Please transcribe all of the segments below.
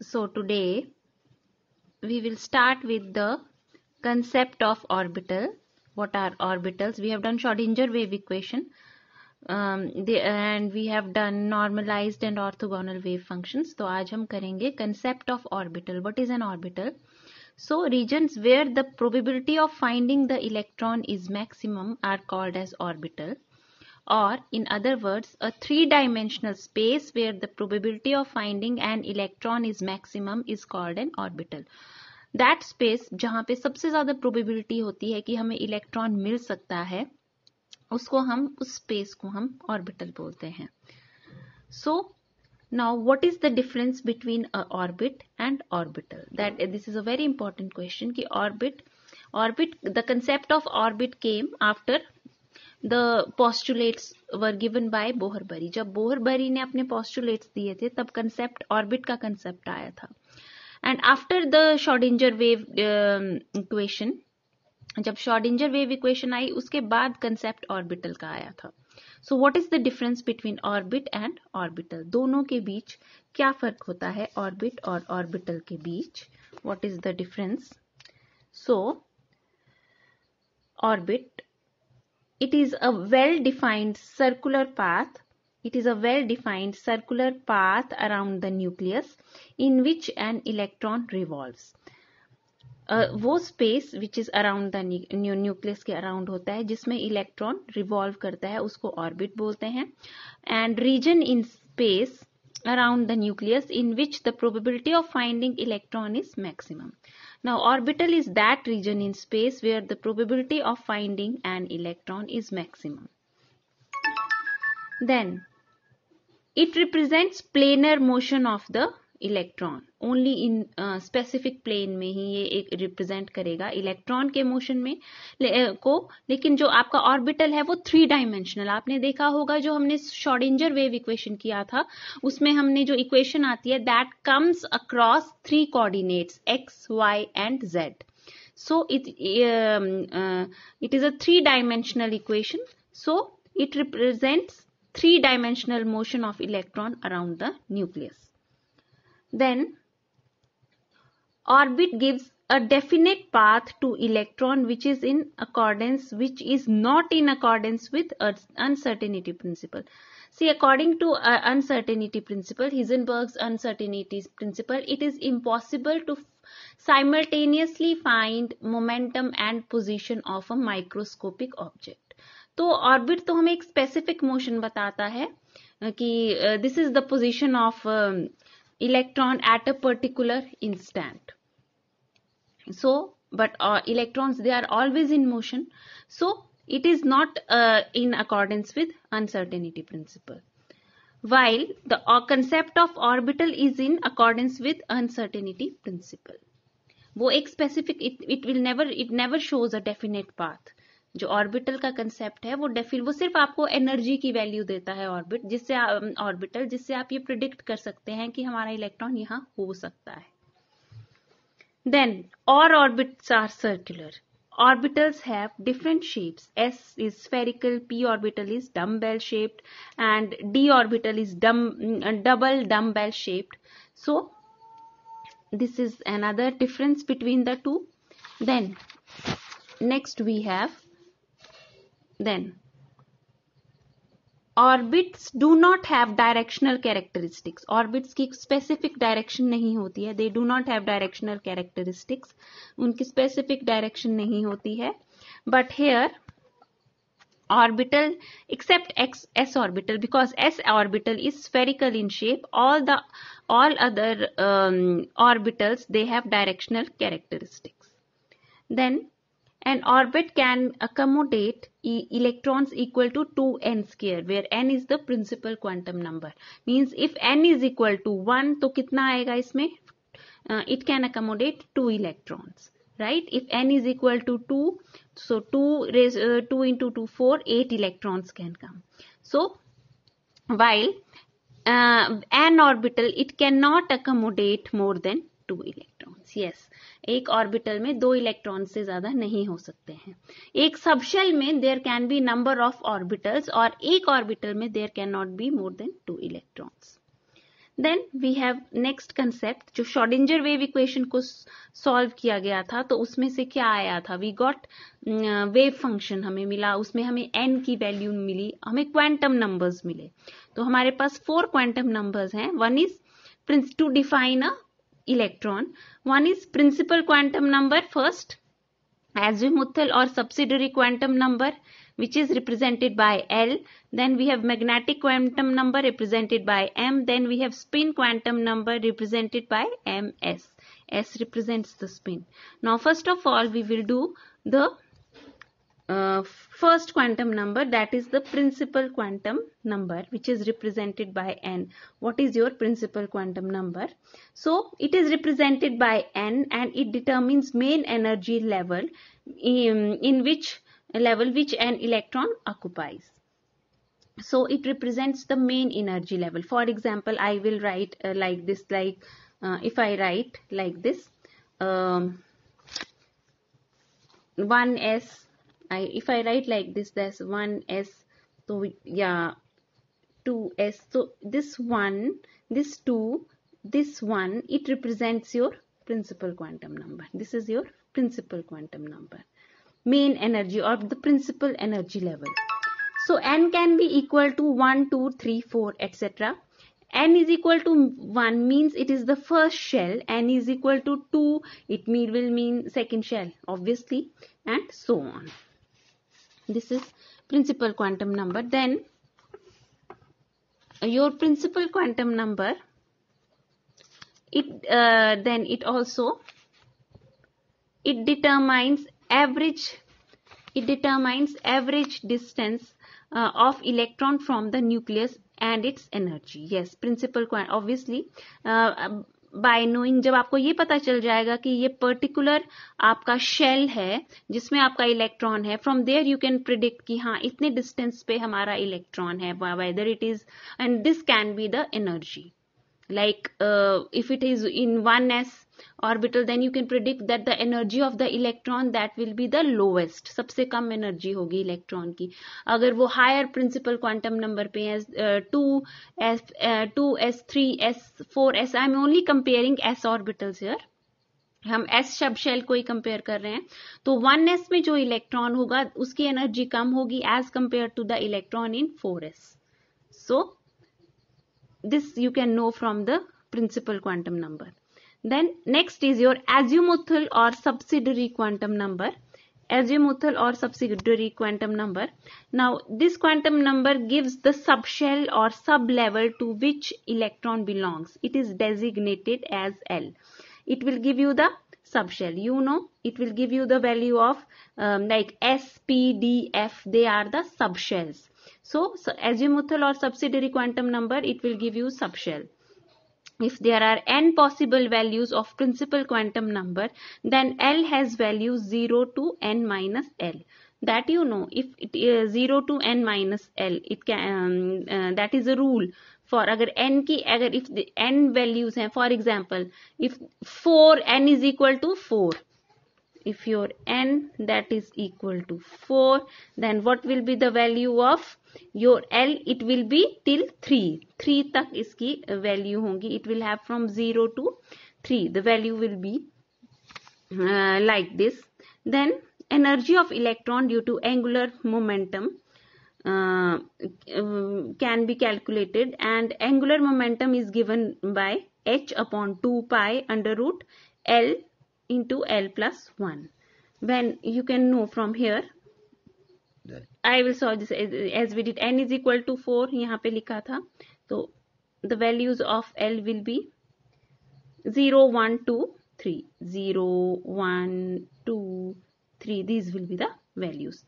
So today we will start with the concept of orbital. What are orbitals? We have done Schrodinger wave equation um, and we have done normalized and orthogonal wave functions. So आज हम करेंगे concept of orbital. What is an orbital? So regions where the probability of finding the electron is maximum are called as orbital. or in other words a three-dimensional space where the probability of finding an electron is maximum is called an orbital. that space jahan pe sabse zyada probability hoti hai ki hame electron mil sakta hai usko hum us space ko hum orbital bolte hain so now what is the difference between a orbit and orbital that this is a very important question ki orbit orbit the concept of orbit came after the postulates were given by बोहरबरी जब बोहरबरी ने अपने postulates दिए थे तब concept orbit का concept आया था and after the Schrodinger wave equation जब शॉर्डिंजर वेव इक्वेशन आई उसके बाद कंसेप्ट ऑर्बिटल का आया था so what is the difference between orbit and orbital दोनों के बीच क्या फर्क होता है ऑर्बिट और ऑर्बिटल के बीच what is the difference so orbit it is a well defined circular path it is a well defined circular path around the nucleus in which an electron revolves uh, वो space which is around the nucleus ke around hota hai jisme electron revolve karta hai usko orbit bolte hain and region in space around the nucleus in which the probability of finding electron is maximum uh, Now orbital is that region in space where the probability of finding an electron is maximum. Then it represents planar motion of the electron only in specific plane में ही ये एक represent करेगा electron के motion में ले, को लेकिन जो आपका ऑर्बिटल है वो थ्री डायमेंशनल आपने देखा होगा जो हमने शॉर्डिंजर वेव इक्वेशन किया था उसमें हमने जो इक्वेशन आती है that comes across three coordinates X Y and Z so it it is a three dimensional equation so it represent three dimensional motion of electron around the nucleus Then orbit gives a definite path to electron which is in accordance which is not in accordance with Earth's uncertainty principle. See according to uh, uncertainty principle Heisenberg's uncertainty principle it is impossible to simultaneously find momentum and position of a microscopic object. तो orbit तो हमें एक specific motion बताता है कि this is the position of electron at a particular instant so but uh, electrons they are always in motion so it is not uh, in accordance with uncertainty principle while the uh, concept of orbital is in accordance with uncertainty principle वो एक specific it, it will never it never shows a definite path जो orbital का concept है वो डेफिन वो सिर्फ आपको energy की वैल्यू देता है ऑर्बिट जिससे ऑर्बिटल um, जिससे आप ये प्रिडिक्ट कर सकते हैं कि हमारा इलेक्ट्रॉन यहां हो सकता है देन और orbits are circular orbitals have different shapes S is spherical P orbital is dumbbell shaped and D orbital is dumb double dumbbell shaped so this is another difference between the two then next we have then orbits do not have directional characteristics orbits ki specific direction nahi hoti hai they do not have directional characteristics unki specific direction nahi hoti hai but here orbital except x s orbital because s orbital is spherical in shape all the all other um, orbitals they have directional characteristics then An orbit can accommodate e electrons equal to 2n square where n is the principal quantum number. Means if n is equal to 1 तो कितना आएगा इसमें uh, It can accommodate 2 electrons. Right? If n is equal to 2 so 2 raise, uh, 2 into 2 4 8 electrons can come. So while uh, an orbital it cannot accommodate more than 2 electrons. Yes एक orbital में दो electron से ज्यादा नहीं हो सकते हैं एक सबशेल में there can be number of orbitals और एक ऑर्बिटल में there can not be more than two electrons then we have next concept जो शॉर्डिंजर वेव इक्वेशन को सॉल्व किया गया था तो उसमें से क्या आया था वी गॉट वेव फंक्शन हमें मिला उसमें हमें एन की वैल्यू मिली हमें क्वांटम नंबर्स मिले तो हमारे पास फोर क्वांटम नंबर्स हैं one is prince to define a electron. One is principal quantum number first, azimuthal or subsidiary quantum number which is represented by L. Then we have magnetic quantum number represented by M. Then we have spin quantum number represented by MS. S represents the spin. Now first of all we will do the uh, first quantum number that is the principal quantum number which is represented by n what is your principal quantum number so it is represented by n and it determines main energy level in, um, in which level which an electron occupies so it represents the main energy level for example i will write uh, like this like uh, if i write like this um, 1s I if I write like this there's one s so yeah two s so this one this two this one it represents your principal quantum number this is your principal quantum number main energy or the principal energy level so n can be equal to 1 2 3 4 etc n is equal to 1 means it is the first shell n is equal to 2 it will mean second shell obviously and so on this is principal quantum number. Then uh, your principal quantum number it uh, then it also it determines average it determines average distance uh, of electron from the nucleus and its energy yes principal obviously uh, by knowing जब आपको ये पता चल जाएगा कि ये particular आपका shell है जिसमें आपका इलेक्ट्रॉन है from there you can predict कि हाँ इतने डिस्टेंस पे हमारा इलेक्ट्रॉन है whether it is and this can be the energy like if it is in one s orbital then you can predict that the energy of the electron that will be the lowest सबसे कम energy होगी electron की अगर वो higher principal quantum number पे है two s two s three s four s I am only comparing s orbital here हम s sub shell को ही कंपेयर कर रहे हैं तो वन एस में जो इलेक्ट्रॉन होगा उसकी एनर्जी कम होगी as compare to the electron in four s so this you can know from the principal quantum number Then next is your azimuthal or subsidiary quantum number. Azimuthal or subsidiary quantum number. Now this quantum number gives the subshell or sublevel to which electron belongs. It is designated as L. It will give you the subshell. You know it will give you the value of um, like S, P, D, F. They are the subshells. So, so azimuthal or subsidiary quantum number it will give you subshell if there are n possible values of principal quantum number then L has values 0 to n minus L that you know if it is uh, 0 to n minus L it can um, uh, that is a rule for. n n की अगर if n values हैं for example if four n is equal if your n that is equal to 4 then what will be the value of your l it will be till 3 3 tak iski value hongi it will have from 0 to 3 the value will be uh, like this then energy of electron due to angular momentum uh, can be calculated and angular momentum is given by h upon 2 pi under root l into L plus 1. When you can know from here, I will solve this as we did n is equal to 4 यहाँ पे लिखा था तो the values of L will be 0, 1, 2, 3. 0, 1, 2, 3. These will be the values.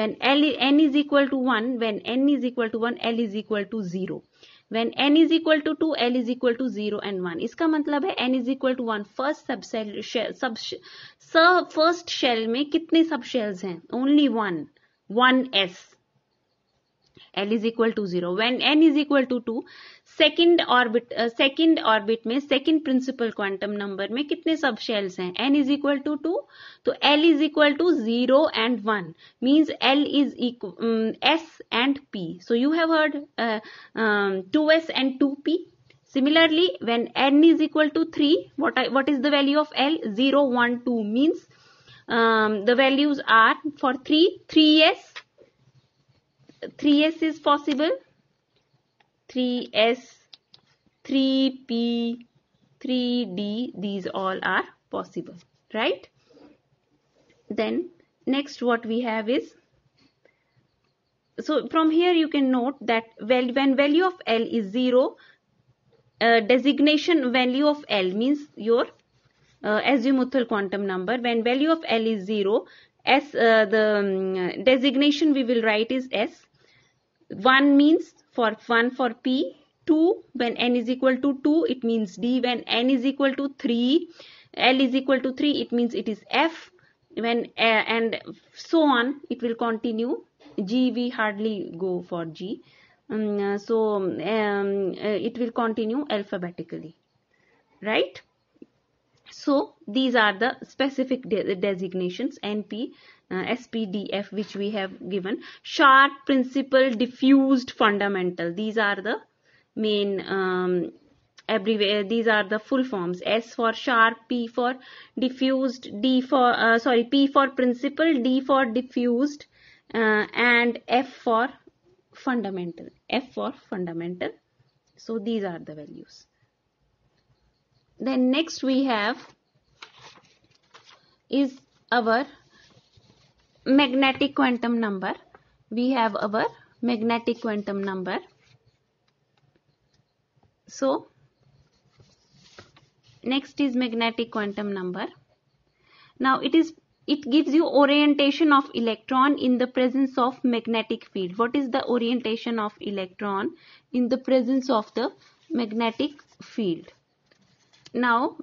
When L, n is equal to 1, when n is equal to 1, L is equal to 0. When n is equal to two l is equal to zero and one इसका मतलब है n is equal to one first sub shell sub first shell में कितने sub shells हैं only one one s L is equal to 0. When n is equal to 2, second orbit, uh, second orbit में second principal quantum number में कितने subshells shells हैं? n is equal to 2, तो L is equal to 0 and 1 means L is equal um, S and P. So you have heard uh, um, 2S and 2P. Similarly, when n is equal to 3, what, I, what is the value of L? 0, 1, 2 means um, the values are for 3, 3s, 3s is possible 3s 3p 3d these all are possible right then next what we have is so from here you can note that when value of L is 0 uh, designation value of L means your uh, azimuthal quantum number when value of L is 0 as uh, the um, designation we will write is S 1 means for 1 for P, 2 when n is equal to 2 it means D when n is equal to 3, L is equal to 3 it means it is F when uh, and so on it will continue G we hardly go for G um, uh, so um, um, uh, it will continue alphabetically right so these are the specific de designations NP uh, SPDF which we have given. Short, principal, diffused, fundamental. These are the main um, everywhere these are the full forms s for sharp p for diffused d for uh, sorry p for principal d for diffused uh, and f for fundamental f for fundamental so these are the values then next we have is our magnetic quantum number. We have our magnetic quantum number. So, next is magnetic quantum number. Now, it is it gives you orientation of electron in the presence of magnetic field. What is the orientation of electron in the presence of the magnetic field? Now,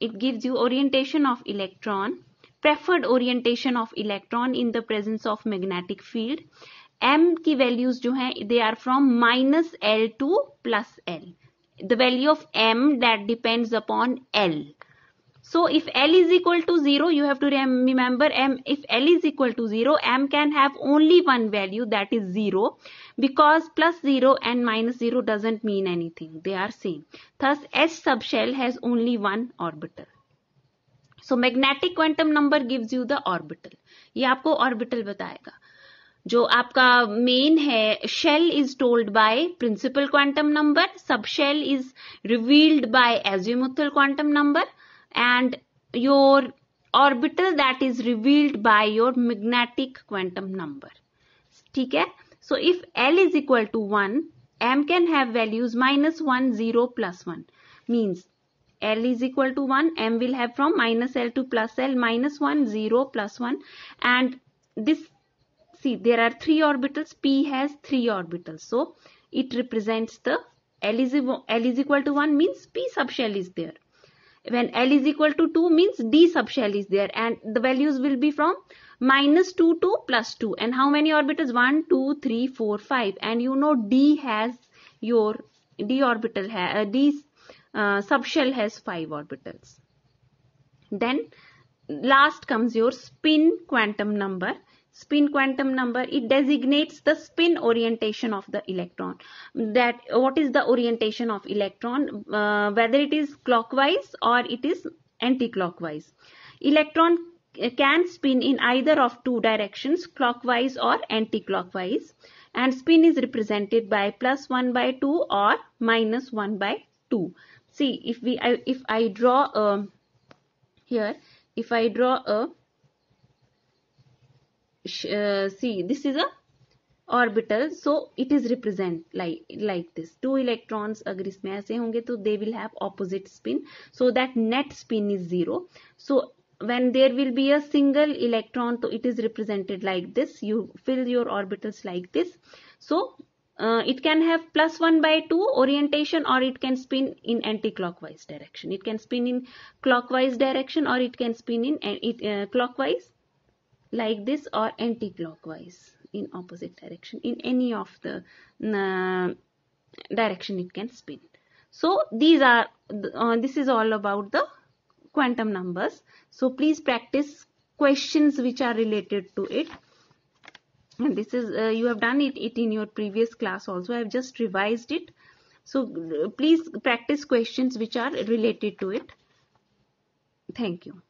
it gives you orientation of electron preferred orientation of electron in the presence of magnetic field m की values जो हैं they are from minus l to plus l the value of m that depends upon l so if l is equal to 0 you have to remember m if l is equal to 0 m can have only one value that is 0 because plus 0 and minus 0 doesn't mean anything they are same thus s subshell has only one orbital so magnetic quantum number gives you the orbital ये आपको orbital बताएगा जो आपका main है shell is told by principal quantum number sub shell is revealed by azimuthal quantum number and your orbital that is revealed by your magnetic quantum number ठीक है so if l is equal to one m can have values minus one zero plus one means L is equal to 1, M will have from minus L to plus L, minus 1, 0, plus 1 and this, see there are 3 orbitals, P has 3 orbitals. So, it represents the L is, L is equal to 1 means P subshell is there. When L is equal to 2 means D subshell is there and the values will be from minus 2 to plus 2. And how many orbitals? 1, 2, 3, 4, 5. And you know D has your D orbital, has uh, D uh, subshell has five orbitals. Then last comes your spin quantum number. Spin quantum number, it designates the spin orientation of the electron. That what is the orientation of electron, uh, whether it is clockwise or it is anticlockwise. Electron uh, can spin in either of two directions clockwise or anticlockwise and spin is represented by plus 1 by 2 or minus 1 by 2 see if we I, if I draw a here if I draw a uh, see this is a orbital so it is represent like like this two electrons agree to say they will have opposite spin so that net spin is zero so when there will be a single electron so it is represented like this you fill your orbitals like this so uh, it can have plus 1 by 2 orientation or it can spin in anti-clockwise direction. It can spin in clockwise direction or it can spin in uh, uh clockwise like this or anti-clockwise in opposite direction in any of the uh, direction it can spin. So these are uh, this is all about the quantum numbers. So please practice questions which are related to it and this is uh, you have done it, it in your previous class also i have just revised it so uh, please practice questions which are related to it thank you